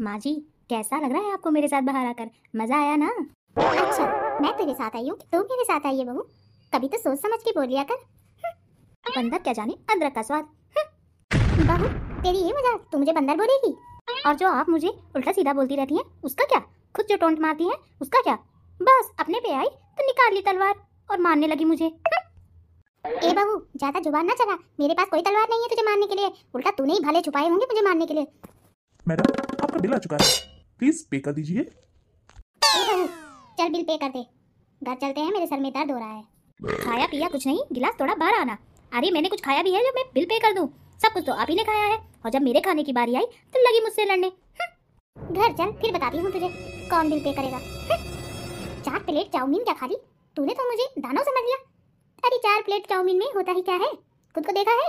माँ जी कैसा लग रहा है आपको मेरे साथ बाहर आकर मजा आया ना अच्छा मैं तेरे साथ आई हूँ तू मेरे साथ आई है बहू कभी तो सोच समझ के बोल लिया कर बंदर क्या जाने अदरक का स्वाद बहू तेरी ये मजा तू मुझे बंदर बोलेगी और जो आप मुझे उल्टा सीधा बोलती रहती हैं उसका क्या खुद जो टोंट मारती हैं उसका क्या बस अपने पे आई तो निकाल ली तलवार और मारने लगी मुझे ए बहू ज्यादा जुबान ना चला मेरे पास कोई तलवार नहीं है तुझे मारने के लिए उल्टा तूने ही भले छुपाए होंगे मुझे मारने के लिए मैडम आपका बिल आ चुका है प्लीज पे कर दीजिए चल बिल पे कर दे घर चलते हैं मेरे सर में दर्द हो रहा है खाया पिया कुछ नहीं गिलास थोड़ा बाहर आना अरे मैंने कुछ खाया भी है जब मैं बिल पे कर दूँ सब कुछ तो आप ही ने खाया है और जब मेरे खाने की बारी आई तो लगी मुझसे लड़ने हम्म। घर चल फिर बताती हूँ तुझे कौन बिल पे करेगा हम्म। चार प्लेट चाउमीन क्या खा ली तूने तो मुझे दानव समझ लिया अरे चार प्लेट चाउमीन में होता ही क्या है खुद को देखा है